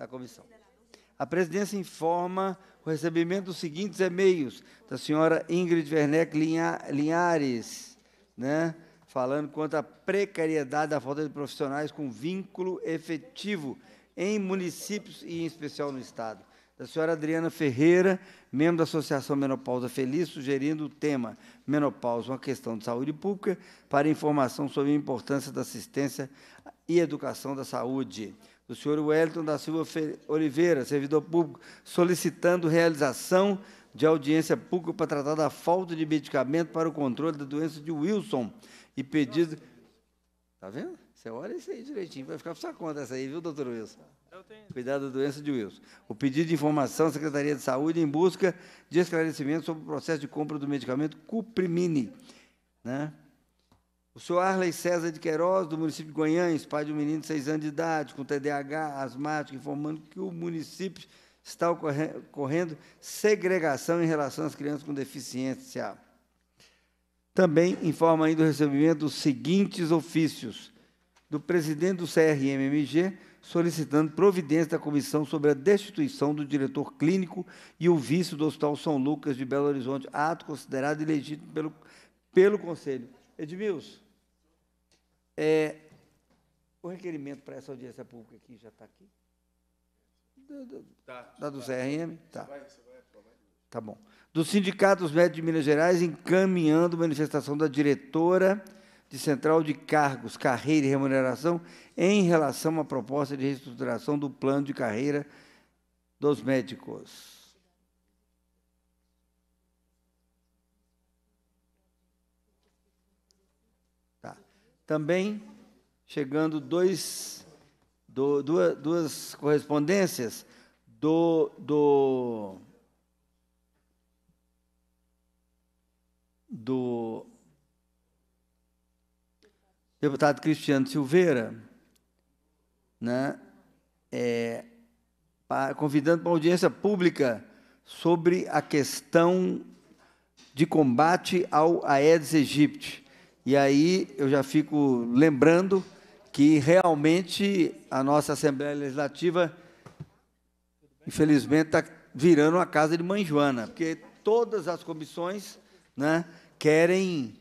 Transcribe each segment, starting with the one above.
da comissão. A presidência informa o recebimento dos seguintes e-mails da senhora Ingrid Werneck Linhares, né, falando quanto à precariedade da falta de profissionais com vínculo efetivo em municípios e, em especial, no Estado. Da senhora Adriana Ferreira, membro da Associação Menopausa Feliz, sugerindo o tema Menopausa, uma questão de saúde pública, para informação sobre a importância da assistência e educação da saúde do senhor Wellington da Silva Oliveira, servidor público, solicitando realização de audiência pública para tratar da falta de medicamento para o controle da doença de Wilson e pedido... Está vendo? Você olha isso aí direitinho, vai ficar por sua conta essa aí, viu, doutor Wilson? Cuidado da doença de Wilson. O pedido de informação à Secretaria de Saúde em busca de esclarecimento sobre o processo de compra do medicamento Cuprimine. Né? O senhor Arley César de Queiroz, do município de Goiânia, pai de um menino de seis anos de idade, com TDAH asmático, informando que o município está ocorrendo segregação em relação às crianças com deficiência. Também informa ainda o recebimento dos seguintes ofícios do presidente do CRMMG, solicitando providência da comissão sobre a destituição do diretor clínico e o vice do Hospital São Lucas de Belo Horizonte, ato considerado ilegítimo pelo, pelo Conselho. Edmilson, é, o requerimento para essa audiência pública aqui já está aqui? Da, do, tá, da do CRM? Tá. Tá bom. Do Sindicato dos Médicos de Minas Gerais encaminhando manifestação da diretora de Central de Cargos, Carreira e Remuneração em relação à proposta de reestruturação do plano de carreira dos médicos. Também chegando dois, do, duas, duas correspondências do, do, do deputado Cristiano Silveira, né, é, convidando para uma audiência pública sobre a questão de combate ao Aedes aegypti. E aí eu já fico lembrando que realmente a nossa Assembleia Legislativa, infelizmente, está virando uma casa de mãe Joana, porque todas as comissões né, querem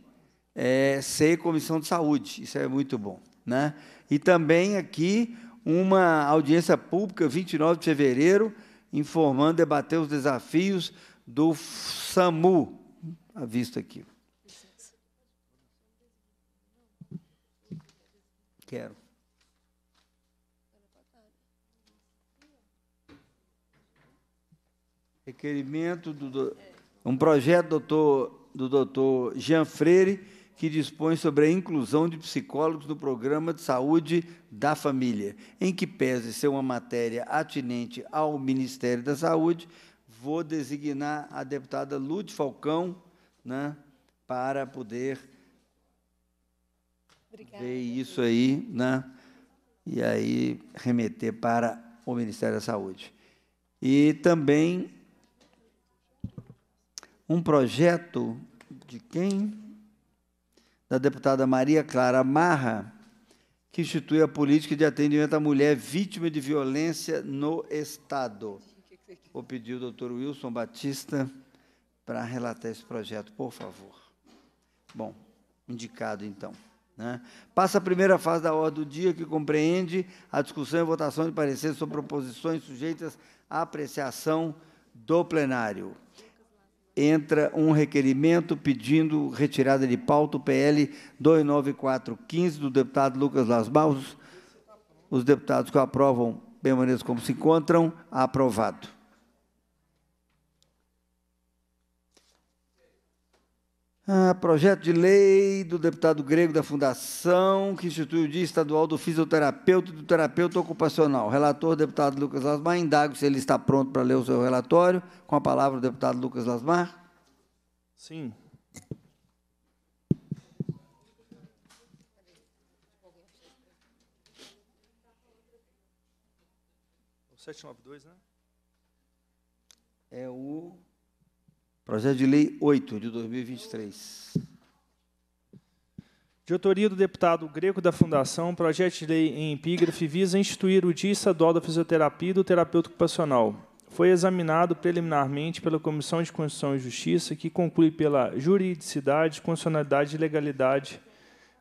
é, ser comissão de saúde, isso é muito bom. Né? E também aqui uma audiência pública, 29 de fevereiro, informando, debater os desafios do SAMU, à vista aqui. Quero. Requerimento do um projeto do doutor, do doutor Jean Freire que dispõe sobre a inclusão de psicólogos no programa de saúde da família, em que pese ser uma matéria atinente ao Ministério da Saúde, vou designar a deputada Lute Falcão, né, para poder ver isso aí, né? E aí remeter para o Ministério da Saúde. E também um projeto de quem? Da deputada Maria Clara Marra, que institui a política de atendimento à mulher vítima de violência no Estado. Vou pedir o doutor Wilson Batista para relatar esse projeto, por favor. Bom, indicado então. Né? Passa a primeira fase da ordem do dia, que compreende a discussão e votação de pareceres sobre proposições sujeitas à apreciação do plenário. Entra um requerimento pedindo retirada de pauta, o PL 29415, do deputado Lucas Las Os deputados que aprovam permaneçam como se encontram. Aprovado. Ah, projeto de lei do deputado grego da Fundação, que institui o Dia Estadual do Fisioterapeuta e do Terapeuta Ocupacional. Relator, deputado Lucas Lasmar. Indago se ele está pronto para ler o seu relatório. Com a palavra, o deputado Lucas Lasmar. Sim. O 792, né? É o Projeto de Lei 8 de 2023. De autoria do deputado Greco da Fundação, o projeto de lei em epígrafe visa instituir o Dia Estadual da Fisioterapia e do Terapeuta Ocupacional. Foi examinado preliminarmente pela Comissão de Constituição e Justiça, que conclui pela juridicidade, constitucionalidade e legalidade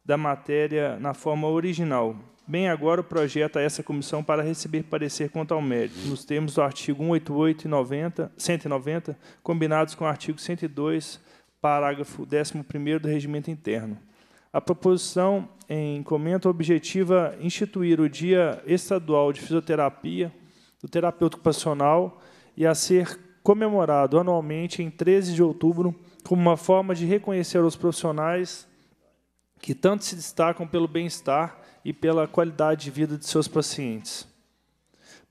da matéria na forma original, Bem agora o projeto a essa comissão para receber parecer quanto ao mérito, nos termos do artigo 188 e 90, 190, combinados com o artigo 102, parágrafo 11º do Regimento Interno. A proposição em comento objetiva instituir o Dia Estadual de Fisioterapia do terapeuta ocupacional e a ser comemorado anualmente em 13 de outubro como uma forma de reconhecer os profissionais que tanto se destacam pelo bem-estar e pela qualidade de vida de seus pacientes.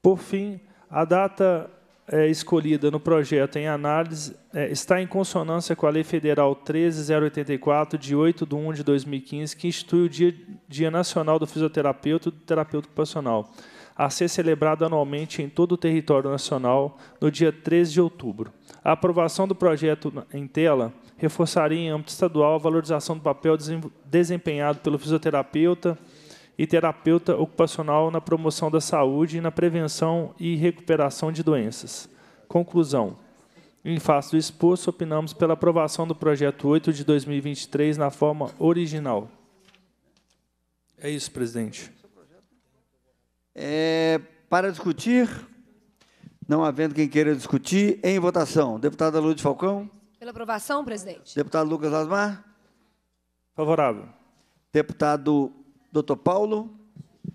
Por fim, a data é, escolhida no projeto em análise é, está em consonância com a Lei Federal 13084, de 8 de 1 de 2015, que institui o Dia, Dia Nacional do Fisioterapeuta e do Terapeuta Ocupacional, a ser celebrado anualmente em todo o território nacional no dia 13 de outubro. A aprovação do projeto em tela reforçaria em âmbito estadual a valorização do papel desempenhado pelo fisioterapeuta e terapeuta ocupacional na promoção da saúde e na prevenção e recuperação de doenças. Conclusão. Em face do exposto, opinamos pela aprovação do projeto 8 de 2023 na forma original. É isso, presidente. É, para discutir, não havendo quem queira discutir, em votação. Deputada Lúcia Falcão. Pela aprovação, presidente. Deputado Lucas Asmar. Favorável. Deputado Doutor Paulo.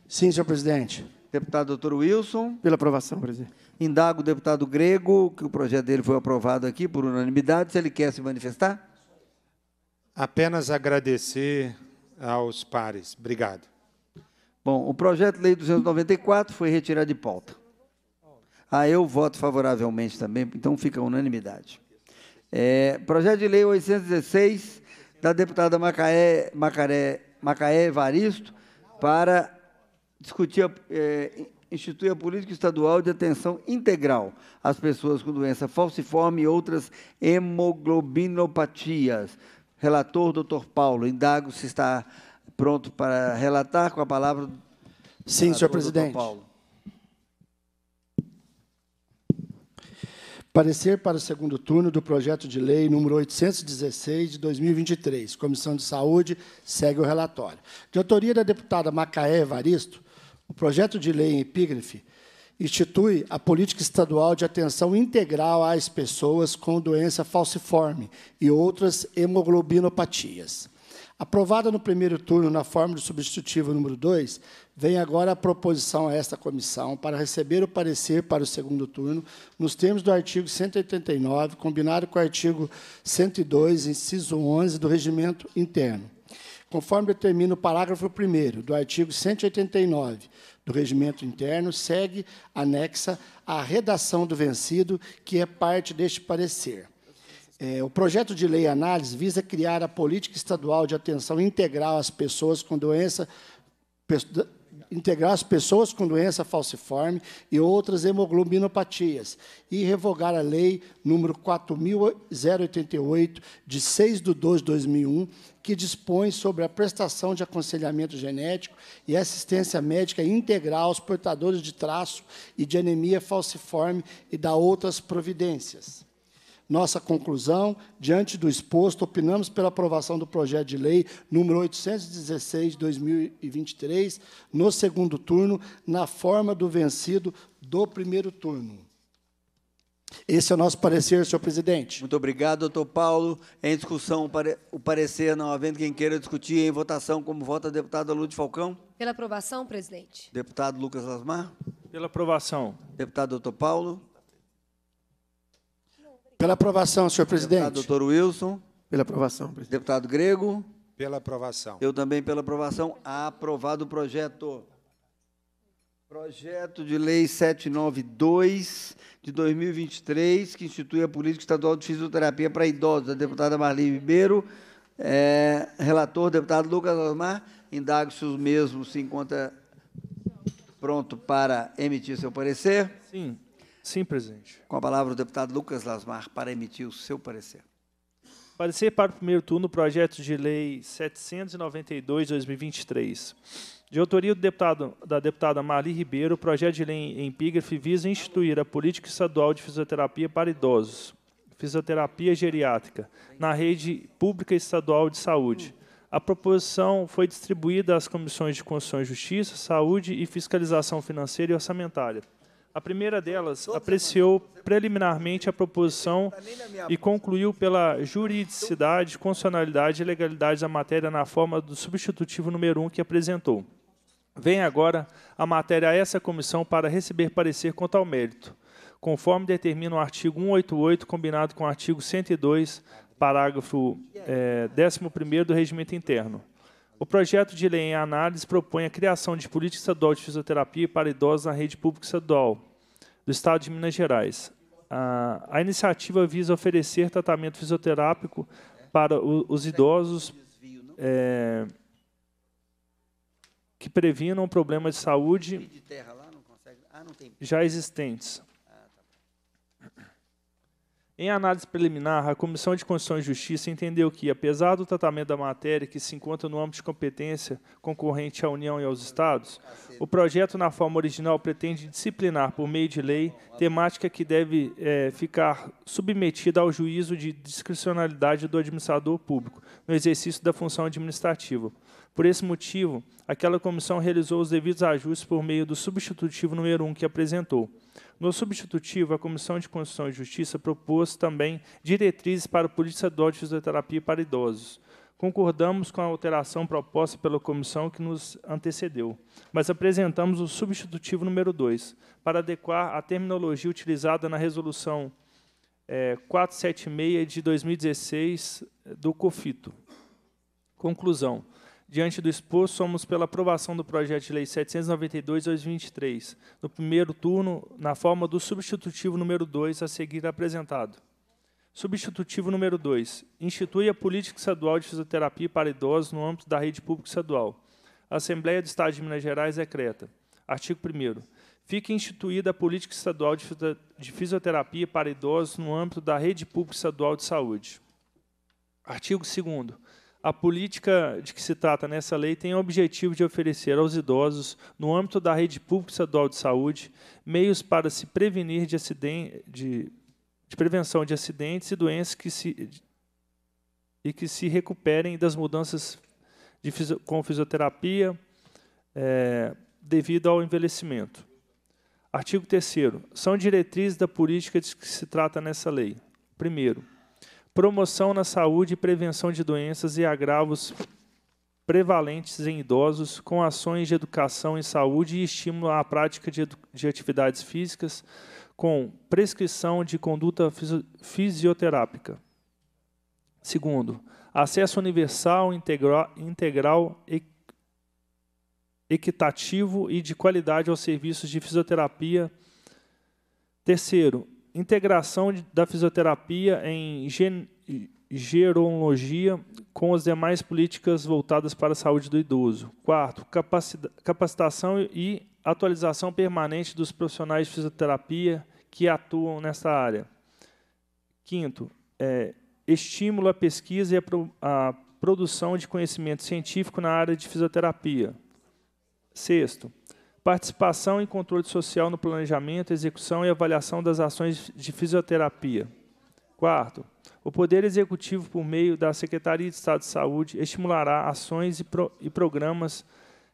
Sim, senhor presidente. Deputado doutor Wilson. Pela aprovação, presidente. Indago o deputado Grego, que o projeto dele foi aprovado aqui por unanimidade, se ele quer se manifestar. Apenas agradecer aos pares. Obrigado. Bom, o projeto de lei 294 foi retirado de pauta. Ah, eu voto favoravelmente também, então fica unanimidade. É, projeto de lei 816 da deputada Macaé, Macaré Macaé Evaristo, para discutir, é, instituir a política estadual de atenção integral às pessoas com doença falciforme e outras hemoglobinopatias. Relator, doutor Paulo, indago se está pronto para relatar com a palavra. Sim, senhor presidente. Paulo. Parecer para o segundo turno do projeto de lei número 816 de 2023. Comissão de Saúde segue o relatório. De autoria da deputada Macaé Evaristo, o projeto de lei em epígrafe institui a política estadual de atenção integral às pessoas com doença falciforme e outras hemoglobinopatias. Aprovada no primeiro turno na forma de substitutivo número 2, vem agora a proposição a esta comissão para receber o parecer para o segundo turno, nos termos do artigo 189, combinado com o artigo 102, inciso 11 do regimento interno. Conforme determina o parágrafo 1 do artigo 189 do regimento interno, segue anexa a redação do vencido, que é parte deste parecer. É, o projeto de lei análise visa criar a política estadual de atenção integral às pessoas com doença integrar as pessoas com doença falciforme e outras hemoglobinopatias e revogar a lei número 4.088, de 6 de 2 de 2001, que dispõe sobre a prestação de aconselhamento genético e assistência médica integral aos portadores de traço e de anemia falciforme e da outras providências. Nossa conclusão, diante do exposto, opinamos pela aprovação do projeto de lei número 816 de 2023, no segundo turno, na forma do vencido do primeiro turno. Esse é o nosso parecer, senhor presidente. Muito obrigado, doutor Paulo. Em discussão, o parecer, não havendo quem queira discutir, em votação, como vota a deputada Lúcia Falcão? Pela aprovação, presidente. Deputado Lucas Lasmar? Pela aprovação. Deputado doutor Paulo? Pela aprovação, senhor presidente. Deputado doutor Wilson. Pela aprovação, presidente. Deputado Grego. Pela aprovação. Eu também pela aprovação. Aprovado o projeto. Projeto de Lei 792 de 2023, que institui a Política Estadual de Fisioterapia para Idosos, A deputada Marli Ribeiro, é, relator, deputado Lucas Osmar, indago se os mesmos se encontra pronto para emitir seu parecer. Sim. Sim, presidente. Com a palavra o deputado Lucas Lasmar para emitir o seu parecer. Parecer para o primeiro turno, projeto de lei 792/2023. De autoria do deputado, da deputada Marli Ribeiro, o projeto de lei em epígrafe visa instituir a política estadual de fisioterapia para idosos, fisioterapia geriátrica, na rede pública estadual de saúde. A proposição foi distribuída às comissões de Constituição e Justiça, Saúde e Fiscalização Financeira e Orçamentária. A primeira delas apreciou preliminarmente a proposição tá e concluiu pela juridicidade, constitucionalidade e legalidade da matéria na forma do substitutivo número 1 um que apresentou. Vem agora a matéria a essa comissão para receber parecer quanto ao mérito, conforme determina o artigo 188, combinado com o artigo 102, parágrafo eh, é, 11 do Regimento Interno. O projeto de lei em análise propõe a criação de política estadual de fisioterapia para idosos na rede pública estadual do Estado de Minas Gerais. A, iniciativa visa oferecer tratamento fisioterápico para os idosos é, que previnam problemas de saúde ah, já existentes. Em análise preliminar, a Comissão de Constituição e Justiça entendeu que, apesar do tratamento da matéria que se encontra no âmbito de competência concorrente à União e aos Estados, o projeto, na forma original, pretende disciplinar, por meio de lei, temática que deve é, ficar submetida ao juízo de discricionalidade do administrador público, no exercício da função administrativa. Por esse motivo, aquela comissão realizou os devidos ajustes por meio do substitutivo número 1 que apresentou. No substitutivo, é a Comissão de Constituição e Justiça propôs também diretrizes para a Polícia do de fisioterapia para idosos. Concordamos com a alteração proposta pela comissão que nos antecedeu, mas apresentamos o substitutivo número 2, para adequar a terminologia utilizada na resolução é, 476 de 2016 do COFITO. Conclusão. Diante do exposto, somos pela aprovação do projeto de lei 792-23, no primeiro turno, na forma do substitutivo número 2 a seguir apresentado. Substitutivo número 2. Institui a política estadual de fisioterapia para idosos no âmbito da rede pública estadual. A Assembleia do Estado de Minas Gerais decreta. É Artigo 1 Fica instituída a política estadual de fisioterapia para idosos no âmbito da rede pública estadual de saúde. Artigo 2 a política de que se trata nessa lei tem o objetivo de oferecer aos idosos, no âmbito da rede pública estadual de saúde, meios para se prevenir de, de, de prevenção de acidentes e doenças que se, e que se recuperem das mudanças de, com fisioterapia é, devido ao envelhecimento. Artigo 3 São diretrizes da política de que se trata nessa lei. Primeiro, promoção na saúde e prevenção de doenças e agravos prevalentes em idosos, com ações de educação em saúde e estímulo à prática de, de atividades físicas, com prescrição de conduta fisioterápica. Segundo, acesso universal, integra integral, e equitativo e de qualidade aos serviços de fisioterapia. Terceiro, integração da fisioterapia em gen gerologia com as demais políticas voltadas para a saúde do idoso. Quarto, capacitação e atualização permanente dos profissionais de fisioterapia que atuam nessa área. Quinto, é, estímulo à pesquisa e à pro, produção de conhecimento científico na área de fisioterapia. Sexto, participação e controle social no planejamento, execução e avaliação das ações de fisioterapia. Quarto, o Poder Executivo, por meio da Secretaria de Estado de Saúde, estimulará ações e, pro, e programas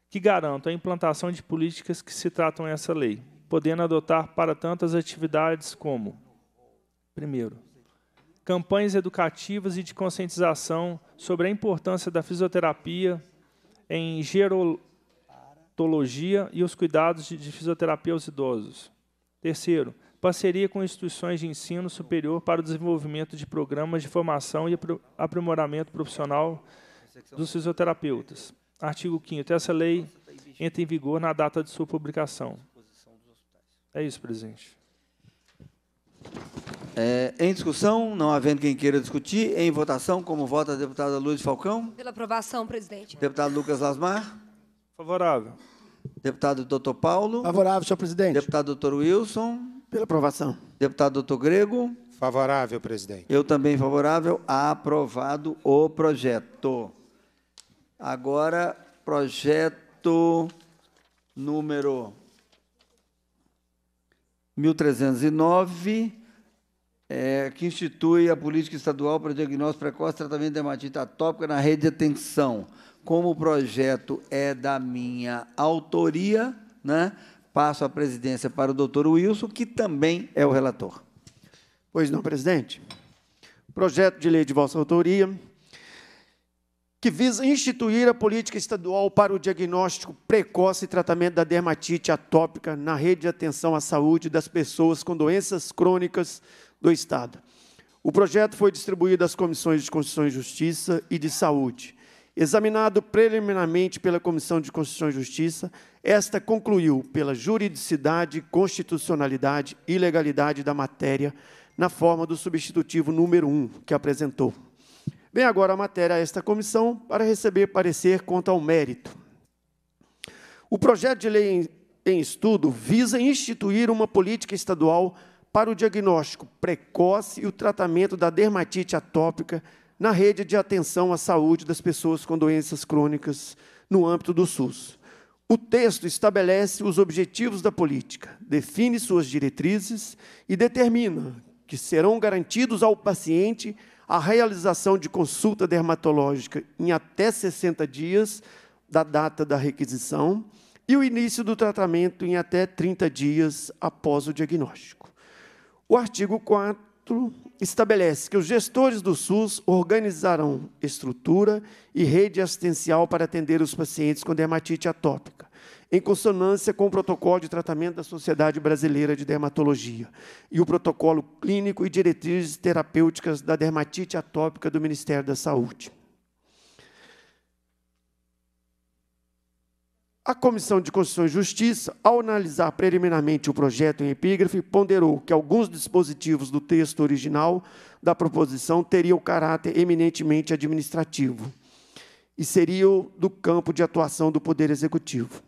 que garantam a implantação de políticas que se tratam essa lei, podendo adotar para tantas atividades como: primeiro, campanhas educativas e de conscientização sobre a importância da fisioterapia em gero, odontologia e os cuidados de, de fisioterapia aos idosos. Terceiro, parceria com instituições de ensino superior para o desenvolvimento de programas de formação e aprimoramento profissional dos fisioterapeutas. Artigo 5 Essa lei entra em vigor na data de sua publicação. É isso, presidente. É, em discussão, não havendo quem queira discutir, em votação, como vota a deputada Luiz Falcão? Pela aprovação, presidente. Deputado Lucas Lasmar? Favorável. Deputado Dr. Paulo. Favorável, senhor presidente. Deputado Dr. Wilson. Pela aprovação. Deputado Dr. Grego. Favorável, presidente. Eu também favorável. Aprovado o projeto. Agora, projeto número 1309, é, que institui a política estadual para diagnóstico precoce e tratamento de dermatite atópica na rede de atenção. Como o projeto é da minha autoria, né, passo a presidência para o doutor Wilson, que também é o relator. Pois não, presidente. Projeto de lei de vossa autoria, que visa instituir a política estadual para o diagnóstico precoce e tratamento da dermatite atópica na rede de atenção à saúde das pessoas com doenças crônicas do Estado. O projeto foi distribuído às comissões de Constituição e Justiça e de Saúde. Examinado preliminarmente pela Comissão de Constituição e Justiça, esta concluiu pela juridicidade, constitucionalidade e legalidade da matéria na forma do substitutivo número 1 que apresentou. Vem agora a matéria a esta comissão para receber parecer quanto ao mérito. O projeto de lei em, em estudo visa instituir uma política estadual para o diagnóstico precoce e o tratamento da dermatite atópica na rede de atenção à saúde das pessoas com doenças crônicas no âmbito do SUS. O texto estabelece os objetivos da política, define suas diretrizes e determina que serão garantidos ao paciente a realização de consulta dermatológica em até 60 dias da data da requisição e o início do tratamento em até 30 dias após o diagnóstico. O artigo 4 capítulo estabelece que os gestores do SUS organizarão estrutura e rede assistencial para atender os pacientes com dermatite atópica, em consonância com o protocolo de tratamento da Sociedade Brasileira de Dermatologia e o protocolo clínico e diretrizes terapêuticas da dermatite atópica do Ministério da Saúde. A Comissão de Constituição e Justiça, ao analisar preliminarmente o projeto em epígrafe, ponderou que alguns dispositivos do texto original da proposição teriam caráter eminentemente administrativo e seriam do campo de atuação do Poder Executivo.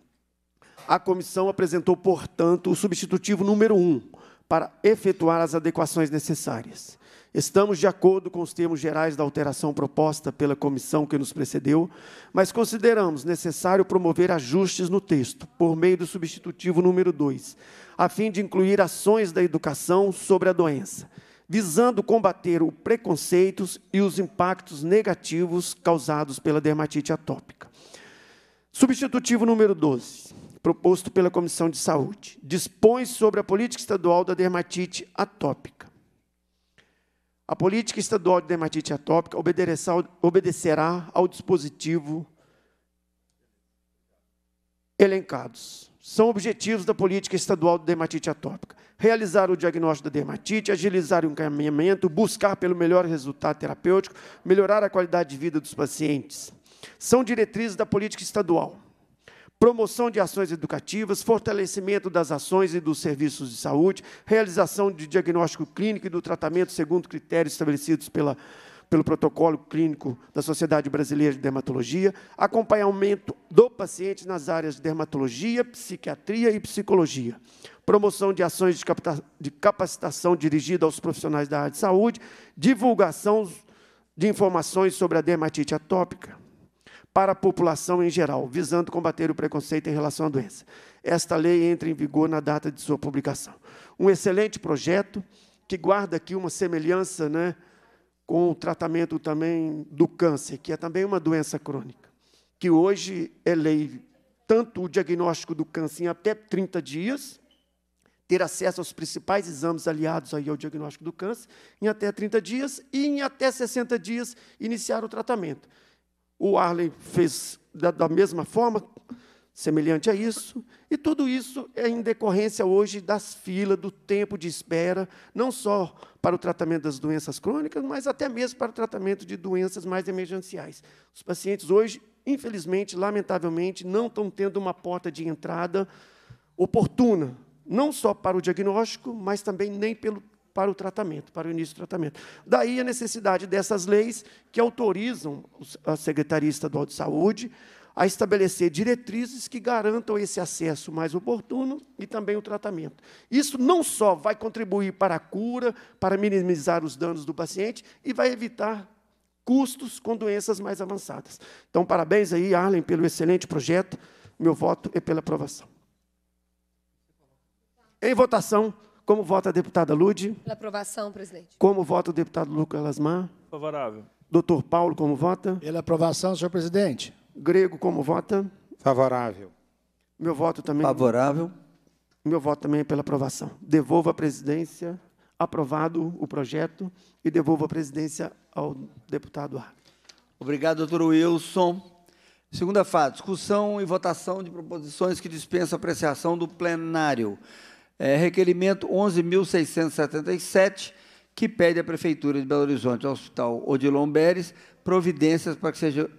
A comissão apresentou, portanto, o substitutivo número 1 para efetuar as adequações necessárias. Estamos de acordo com os termos gerais da alteração proposta pela comissão que nos precedeu, mas consideramos necessário promover ajustes no texto, por meio do substitutivo número 2, a fim de incluir ações da educação sobre a doença, visando combater os preconceitos e os impactos negativos causados pela dermatite atópica. Substitutivo número 12, proposto pela Comissão de Saúde, dispõe sobre a política estadual da dermatite atópica a política estadual de dermatite atópica obedecerá ao dispositivo elencados. São objetivos da política estadual de dermatite atópica: realizar o diagnóstico da dermatite, agilizar o encaminhamento, buscar pelo melhor resultado terapêutico, melhorar a qualidade de vida dos pacientes. São diretrizes da política estadual promoção de ações educativas, fortalecimento das ações e dos serviços de saúde, realização de diagnóstico clínico e do tratamento segundo critérios estabelecidos pela, pelo protocolo clínico da Sociedade Brasileira de Dermatologia, acompanhamento do paciente nas áreas de dermatologia, psiquiatria e psicologia, promoção de ações de, capta, de capacitação dirigida aos profissionais da área de saúde, divulgação de informações sobre a dermatite atópica, para a população em geral, visando combater o preconceito em relação à doença. Esta lei entra em vigor na data de sua publicação. Um excelente projeto que guarda aqui uma semelhança né, com o tratamento também do câncer, que é também uma doença crônica, que hoje é lei tanto o diagnóstico do câncer em até 30 dias, ter acesso aos principais exames aliados aí ao diagnóstico do câncer em até 30 dias e em até 60 dias iniciar o tratamento. O Arley fez da, da mesma forma, semelhante a isso, e tudo isso é em decorrência hoje das filas, do tempo de espera, não só para o tratamento das doenças crônicas, mas até mesmo para o tratamento de doenças mais emergenciais. Os pacientes hoje, infelizmente, lamentavelmente, não estão tendo uma porta de entrada oportuna, não só para o diagnóstico, mas também nem pelo para o tratamento, para o início do tratamento. Daí a necessidade dessas leis que autorizam a Secretaria Estadual de Saúde a estabelecer diretrizes que garantam esse acesso mais oportuno e também o tratamento. Isso não só vai contribuir para a cura, para minimizar os danos do paciente e vai evitar custos com doenças mais avançadas. Então, parabéns aí, Arlen, pelo excelente projeto. Meu voto é pela aprovação. Em votação. Como vota a deputada Lude? Pela aprovação, presidente. Como vota o deputado Lucas Lasmar? Favorável. Doutor Paulo, como vota? Pela aprovação, senhor presidente. Grego, como vota? Favorável. Meu voto também. Favorável. Meu voto também é pela aprovação. Devolvo a presidência, aprovado o projeto, e devolvo a presidência ao deputado Ar. Obrigado, doutor Wilson. Segunda fase, discussão e votação de proposições que dispensam apreciação do plenário é, requerimento 11.677, que pede à Prefeitura de Belo Horizonte, ao Hospital Odilon Beres, providências para que seja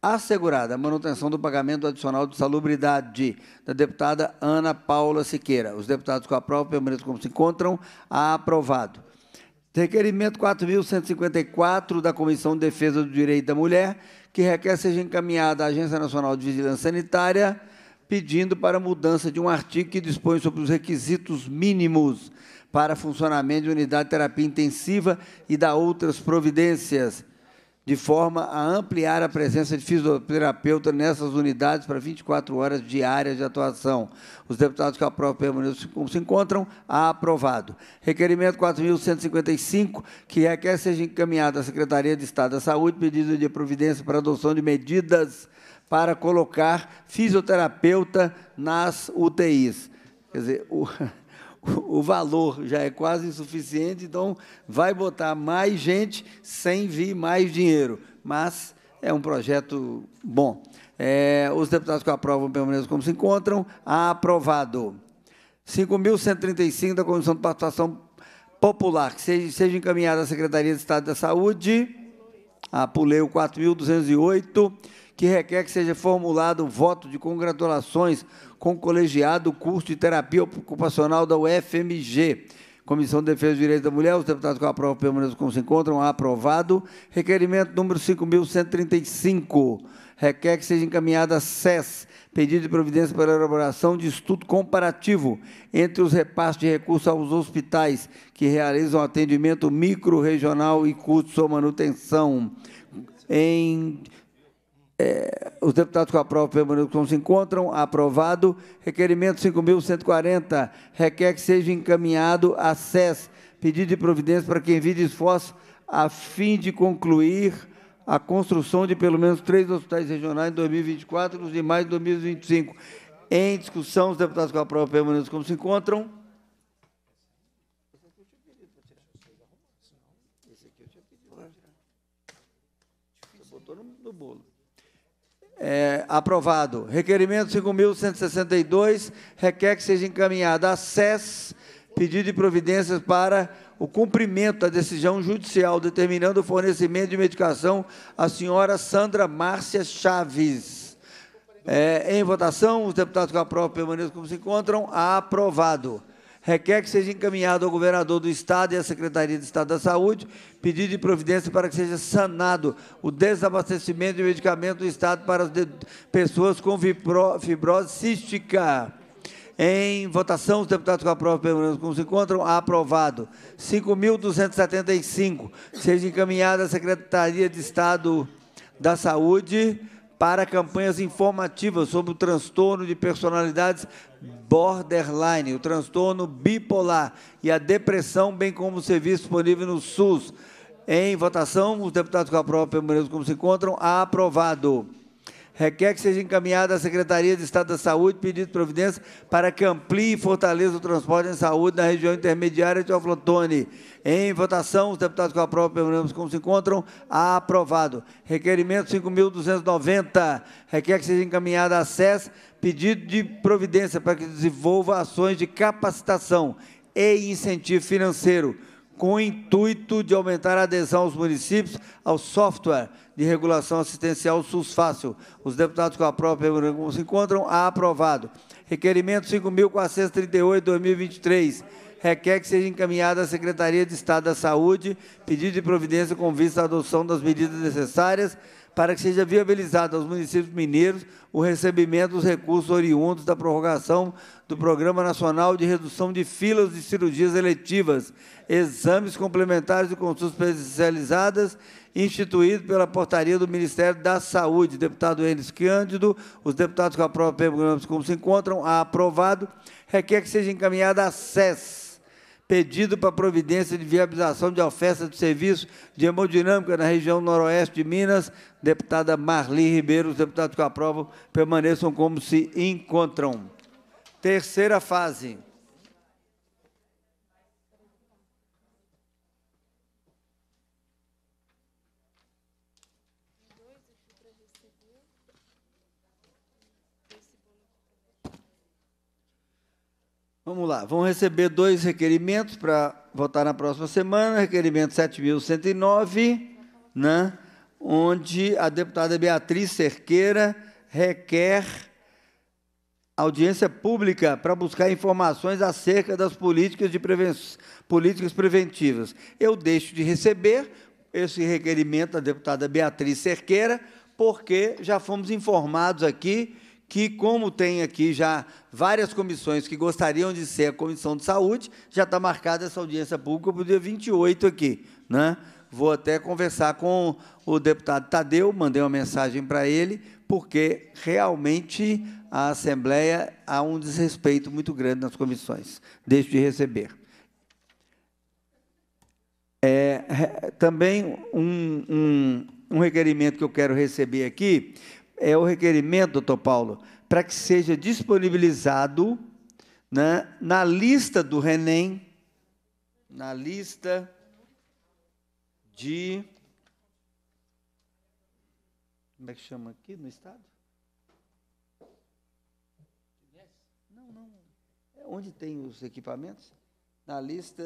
assegurada a manutenção do pagamento adicional de salubridade da deputada Ana Paula Siqueira. Os deputados com a própria permaneçam como se encontram. Aprovado. Requerimento 4.154 da Comissão de Defesa do Direito da Mulher, que requer seja encaminhada à Agência Nacional de Vigilância Sanitária pedindo para a mudança de um artigo que dispõe sobre os requisitos mínimos para funcionamento de unidade de terapia intensiva e da outras providências, de forma a ampliar a presença de fisioterapeuta nessas unidades para 24 horas diárias de atuação. Os deputados que aprovam o como se encontram, aprovado. Requerimento 4.155, que requer seja encaminhado à Secretaria de Estado da Saúde pedido de providência para adoção de medidas para colocar fisioterapeuta nas UTIs. Quer dizer, o, o valor já é quase insuficiente, então vai botar mais gente sem vir mais dinheiro. Mas é um projeto bom. É, os deputados que aprovam menos como se encontram. Aprovado. 5.135 da Comissão de Participação Popular, que seja, seja encaminhada à Secretaria de Estado da Saúde. Ah, pulei o 4.208 que requer que seja formulado o voto de congratulações com o colegiado do curso de terapia ocupacional da UFMG. Comissão de Defesa dos Direitos da Mulher, os deputados que aprovam permaneçam como se encontram, aprovado. Requerimento número 5.135, requer que seja encaminhada a SES, pedido de providência para a elaboração de estudo comparativo entre os repastos de recursos aos hospitais que realizam atendimento micro-regional e custo sua manutenção. Em é, os deputados que aprovam permanecem como se encontram. Aprovado. Requerimento 5.140. Requer que seja encaminhado a SES. Pedido de providência para que envie esforço a fim de concluir a construção de pelo menos três hospitais regionais em 2024 e os demais em 2025. Em discussão, os deputados que aprovam permanecem como se encontram. É, aprovado. Requerimento 5.162 requer que seja encaminhada à SES pedido de providências para o cumprimento da decisão judicial determinando o fornecimento de medicação à senhora Sandra Márcia Chaves. É, em votação, os deputados que aprovam permaneçam como se encontram. Aprovado requer que seja encaminhado ao governador do Estado e à Secretaria de Estado da Saúde pedido de providência para que seja sanado o desabastecimento de medicamento do Estado para as pessoas com fibrose cística. Em votação, os deputados que aprovam o como se encontram, aprovado. 5.275, seja encaminhado à Secretaria de Estado da Saúde para campanhas informativas sobre o transtorno de personalidades borderline, o transtorno bipolar e a depressão, bem como o serviço disponível no SUS. Em votação, os deputados com a própria menos como se encontram, aprovado requer que seja encaminhado à Secretaria de Estado da Saúde pedido de providência para que amplie e fortaleça o transporte em saúde na região intermediária de Oflotone. Em votação, os deputados que aprovam permanecem como se encontram. Aprovado. Requerimento 5.290. Requer que seja encaminhado à SES pedido de providência para que desenvolva ações de capacitação e incentivo financeiro com o intuito de aumentar a adesão aos municípios ao software de regulação assistencial SUS Fácil. Os deputados com a própria como se encontram, ah, aprovado. Requerimento 5.438, 2023 requer que seja encaminhada à Secretaria de Estado da Saúde pedido de providência com vista à adoção das medidas necessárias para que seja viabilizado aos municípios mineiros o recebimento dos recursos oriundos da prorrogação do Programa Nacional de Redução de Filas de Cirurgias Eletivas, exames complementares e consultas especializadas instituído pela portaria do Ministério da Saúde. Deputado Enes Cândido, os deputados que aprovam perguntas como se encontram, aprovado, requer que seja encaminhada a SES, pedido para providência de viabilização de oferta de serviço de hemodinâmica na região noroeste de Minas. Deputada Marli Ribeiro, os deputados que aprovam permaneçam como se encontram. Terceira fase. Vamos lá, vão receber dois requerimentos para votar na próxima semana, requerimento 7.109, né, onde a deputada Beatriz Cerqueira requer audiência pública para buscar informações acerca das políticas, de preven... políticas preventivas. Eu deixo de receber esse requerimento da deputada Beatriz Cerqueira, porque já fomos informados aqui que, como tem aqui já várias comissões que gostariam de ser a Comissão de Saúde, já está marcada essa audiência pública para o dia 28 aqui. Né? Vou até conversar com o deputado Tadeu, mandei uma mensagem para ele, porque realmente a Assembleia há um desrespeito muito grande nas comissões. Deixo de receber. É, também um, um, um requerimento que eu quero receber aqui é o requerimento, doutor Paulo, para que seja disponibilizado né, na lista do Renem, na lista de. Como é que chama aqui no Estado? Não, não. É onde tem os equipamentos? Na lista